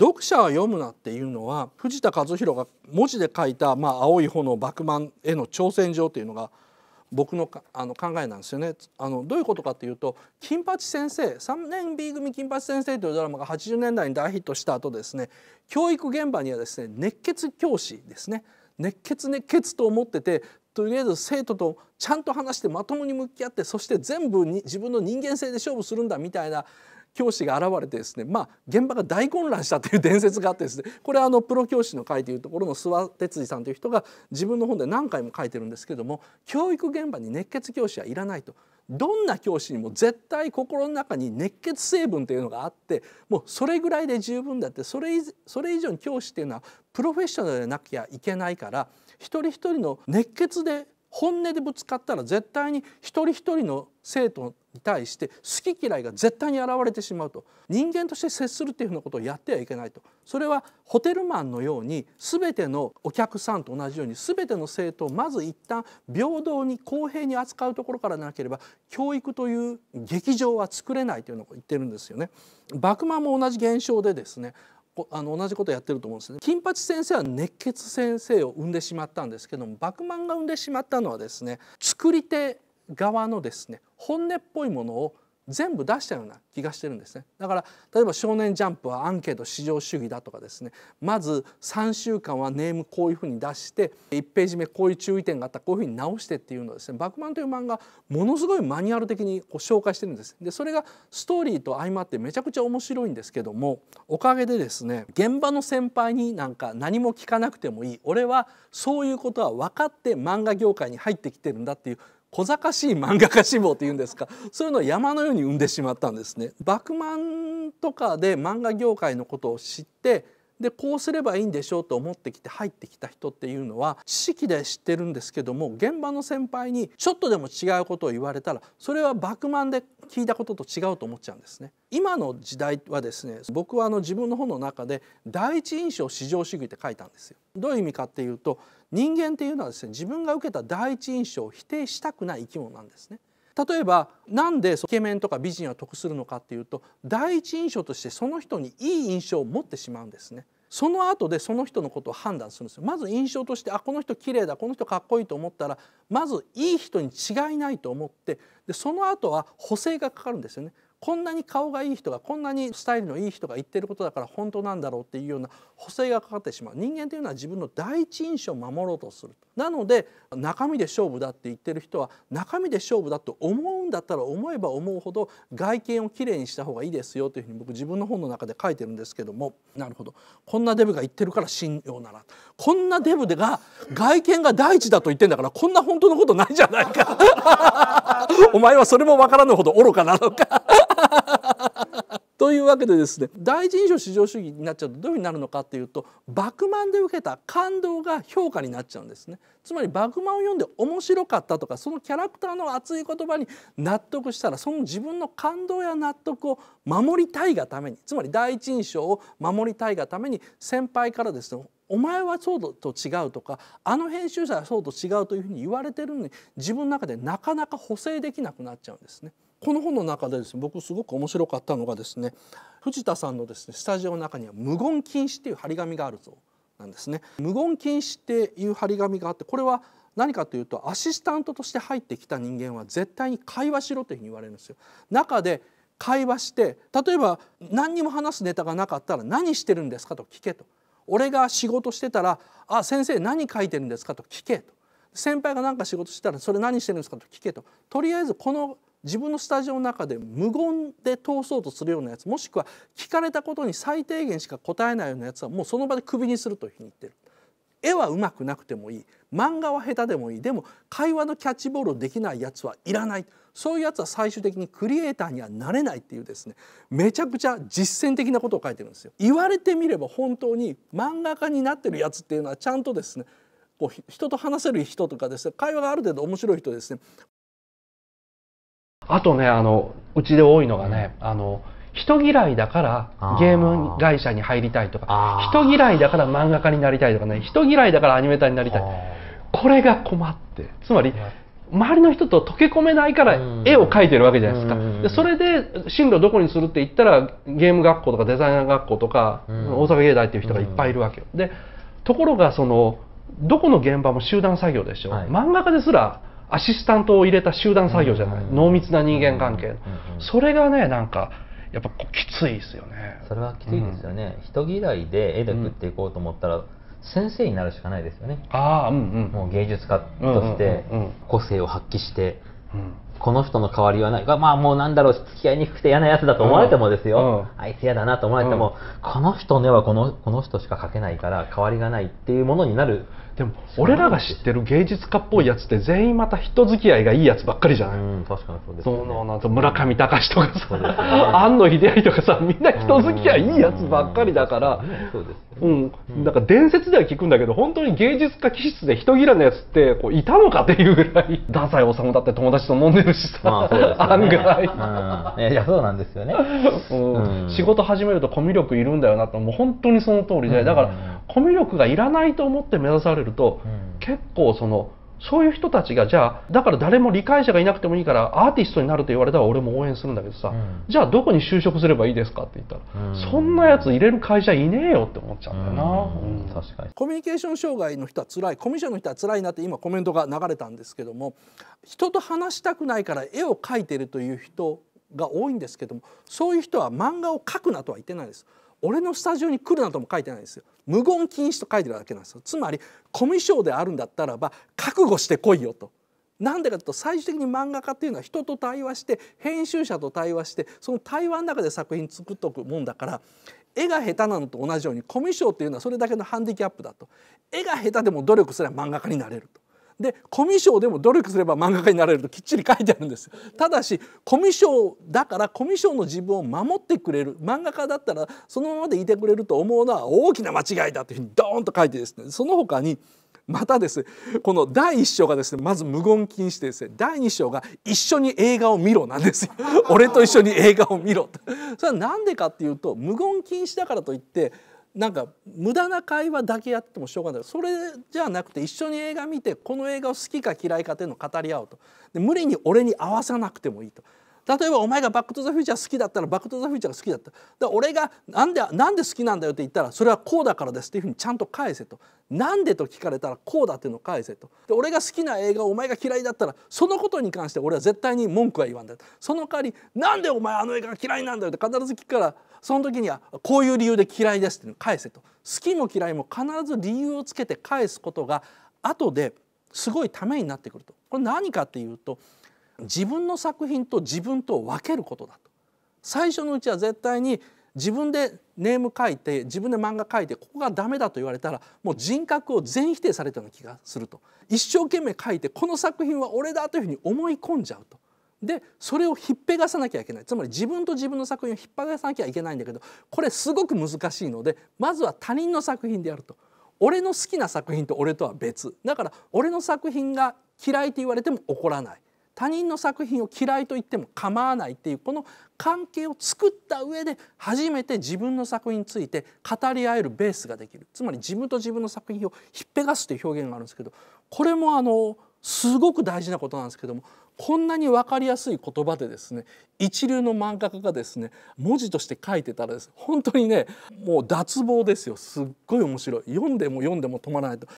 読者は読むなっていうのは藤田和弘が文字で書いた「まあ、青い炎爆満」への挑戦状というのが僕のあの考えなんですよねあのどういうことかっていうと「金八先生」3年 B 組「金八先生」というドラマが80年代に大ヒットした後ですね教育現場にはですね熱血教師ですね熱血熱血と思っててとりあえず生徒とちゃんと話してまともに向き合ってそして全部に自分の人間性で勝負するんだみたいな教師が現れてですね、まあ、現場が大混乱したという伝説があってですねこれはあのプロ教師の会というところの諏訪哲司さんという人が自分の本で何回も書いてるんですけども教育現場に熱血教師はいらないと。どんな教師にも絶対心の中に熱血成分というのがあってもうそれぐらいで十分だってそれそれ以上に教師っていうのはプロフェッショナルでなきゃいけないから一人一人の熱血で本音でぶつかったら絶対に一人一人の生徒に対して好き嫌いが絶対に現れてしまうと人間として接するっていうふうなことをやってはいけないとそれはホテルマンのように全てのお客さんと同じように全ての生徒をまず一旦平等に公平に扱うところからなければ教育という劇場は作れないというのを言ってるんですよね。バクマも同じ現象でですねあの同じことやってると思うんですね金八先生は熱血先生を生んでしまったんですけども幕満が生んでしまったのはですね作り手側のですね本音っぽいものを全部出したような気がしてるんですねだから例えば「少年ジャンプ」はアンケート至上主義だとかですねまず3週間はネームこういうふうに出して1ページ目こういう注意点があったこういうふうに直してっていうのをですね「バクマン」という漫画ものすごいマニュアル的にこう紹介してるんですでそれがストーリーと相まってめちゃくちゃ面白いんですけどもおかげでですね現場の先輩になんか何も聞かなくてもいい俺はそういうことは分かって漫画業界に入ってきてるんだっていう小賢しい漫画家志望っていうんですかそういうのを山のように生んでしまったんですね。バクマンとかで漫画業界のことを知ってでこうすればいいんでしょうと思ってきて入ってきた人っていうのは知識で知ってるんですけども現場の先輩にちょっとでも違うことを言われたらそれはバクマンで聞いたことと違うと思っちゃうんですね。今の時代はですね僕はあの自分の本の中で第一印象至上主義って書いたんですよ。どういう意味かっていうと人間っていうのはですね自分が受けた第一印象を否定したくない生き物なんですね。例えばなんでイケメンとか美人は得するのかっていうと第一印象としてその人にいい印象を持ってしまうんですね。その後でその人のことを判断するんですよまず印象としてあこの人綺麗だこの人かっこいいと思ったらまずいい人に違いないと思ってでその後は補正がかかるんですよねこんなに顔がいい人がこんなにスタイルのいい人が言ってることだから本当なんだろうっていうような補正がかかってしまう人間というのは自分の第一印象を守ろうとするなので中身で勝負だって言ってる人は中身で勝負だと思うんだったら思えば思うほど外見をきれいにした方がいいですよというふうに僕自分の本の中で書いてるんですけどもなるほどこんなデブが言ってるから信用ならこんなデブでが外見が第一だと言ってんだからこんな本当のことないじゃないか お前はそれも分からぬほど愚かなのか というわけでですね第一印象至上主義になっちゃうとどういうふうになるのかっていうとバクマンで受けた感動が評価になっちゃうんですねつまりバクマンを読んで面白かったとかそのキャラクターの熱い言葉に納得したらその自分の感動や納得を守りたいがためにつまり第一印象を守りたいがために先輩からですねお前はそうと違うとかあの編集者はそうと違うというふうに言われてるのに自分の中でなかなか補正できなくなっちゃうんですね。この本の中でですね僕すごく面白かったのがですね藤田さんのですねスタジオの中には無言禁止っていう張り紙があるそうなんですね無言禁止っていう張り紙があってこれは何かというとアシスタントとして入ってきた人間は絶対に会話しろというふうに言われるんですよ。中で会話して例えば何にも話すネタがなかったら何してるんですかと聞けと俺が仕事してたら「あ先生何書いてるんですか?」と聞けと先輩が何か仕事してたら「それ何してるんですか?」と聞けととりあえずこの自分のスタジオの中で無言で通そうとするようなやつもしくは聞かれたことに最低限しか答えないようなやつはもうその場でクビにするというふうに言ってる。絵はうまくなくてもいい漫画は下手でもいいでも会話のキャッチボールできないやつはいらないそういうやつは最終的にクリエイターにはなれないっていうですねめちゃくちゃ実践的なことを書いてるんですよ。言われてみれば本当に漫画家になってるやつっていうのはちゃんとですねこう人と話せる人とかですね会話がある程度面白い人ですねあとねあのうちで多いのがね、あの人嫌いだからゲーム会社に入りたいとか人嫌いだから漫画家になりたいとかね人嫌いだからアニメーターになりたいこれが困ってつまり周りの人と溶け込めないから絵を描いてるわけじゃないですかでそれで進路どこにするって言ったらゲーム学校とかデザイナー学校とか大阪芸大っていう人がいっぱいいるわけよでところがそのどこの現場も集団作業でしょ漫画家ですらアシスタントを入れた集団作業じゃない、濃密な人間関係、それがねなんかやっぱきついですよねそれはきついですよね、人嫌いで絵で食っていこうと思ったら、先生になるしかないですよねああ、うんうん、もう芸術家として個性を発揮して、この人の代わりはないまあもうなんだろう付き合いにくくて嫌なやつだと思われてもですよ、あいつ嫌だなと思われても、この人ねはこのこの人しか書けないから変わりがないっていうものになるでも俺らが知ってる芸術家っぽいやつって全員また人付き合いがいいやつばっかりじゃない、うん、確かにそうです、ね、そうなん村上隆とかさ、ね、庵 野秀明とかさみんな人付き合いいいやつばっかりだから、うん、んか伝説では聞くんだけど本当に芸術家気質で人嫌なやつってこういたのかっていうぐらい太宰治だって友達と飲んででした、まあそうですね、案外、うん、いやそうなんですよね、うん、仕事始めるとコミュ力いるんだよなともう本当にその通りで、だからコミュ力がいらないと思って目指されると、結構その。そういう人たちがじゃあだから誰も理解者がいなくてもいいからアーティストになると言われたら俺も応援するんだけどさ、うん、じゃあどこに就職すればいいですかって言ったら、うん、そんなやつ入れる会社いねえよって思っちゃうんだよな、確かにコミュニケーション障害の人はつらいコミュンの人はつらいなって今コメントが流れたんですけども人と話したくないから絵を描いてるという人が多いんですけどもそういう人は漫画を描くなとは言ってないです。俺のスタジオに来るなとも書いてないんですよ無言禁止と書いてるだけなんですよつまりコミュ障であるんだったらば覚悟してこいよとなんでかと最終的に漫画家っていうのは人と対話して編集者と対話してその対話の中で作品作っとくもんだから絵が下手なのと同じようにコミュ障っていうのはそれだけのハンディキャップだと絵が下手でも努力すれば漫画家になれるとでコミュ障でも努力すれば漫画家になれるときっちり書いてあるんですただしコミュ障だからコミュ障の自分を守ってくれる漫画家だったらそのままでいてくれると思うのは大きな間違いだというふうにドーンと書いてですねその他にまたですこの第一章がですねまず無言禁止ですね第二章が「一緒に映画を見ろ」なんですよ。俺と一緒に映画を見ろそれは何でかっていうと無言禁止だからといってなんか無駄な会話だけやってもしょうがないそれじゃなくて一緒に映画見てこの映画を好きか嫌いかというのを語り合うとで無理に俺に合わさなくてもいいと例えばお前がバック・トゥ・ザ・フューチャー好きだったらバック・トゥ・ザ・フューチャーが好きだったで俺がなんでなんで好きなんだよって言ったらそれはこうだからですっていうふうにちゃんと返せとなんでと聞かれたらこうだっていうのを返せとで俺が好きな映画お前が嫌いだったらそのことに関して俺は絶対に文句は言わんだその代わりなんでお前あの映画が嫌いなんだよって必ず聞くからその時にはこういう理由で嫌いですっていうのを返せと好きも嫌いも必ず理由をつけて返すことが後ですごいためになってくるとこれ何かっていうと自分の作品と自分と分けることだと最初のうちは絶対に自分でネーム書いて自分で漫画書いてここがダメだと言われたらもう人格を全否定されたような気がすると一生懸命書いてこの作品は俺だというふうに思い込んじゃうと。でそれをひっぺがさなきゃいけないつまり自分と自分の作品を引っ張らさなきゃいけないんだけどこれすごく難しいのでまずは他人の作品であると俺の好きな作品と俺とは別だから俺の作品が嫌いと言われても怒らない他人の作品を嫌いと言っても構わないっていうこの関係を作った上で初めて自分の作品について語り合えるベースができるつまり自分と自分の作品をひっぺがすという表現があるんですけどこれもあのすごく大事なことなんですけどもこんなに分かりやすい言葉でですね一流の漫画家がですね文字として書いてたらです、本当にねもう脱帽ですよすっごい面白い読んでも読んでも止まらないと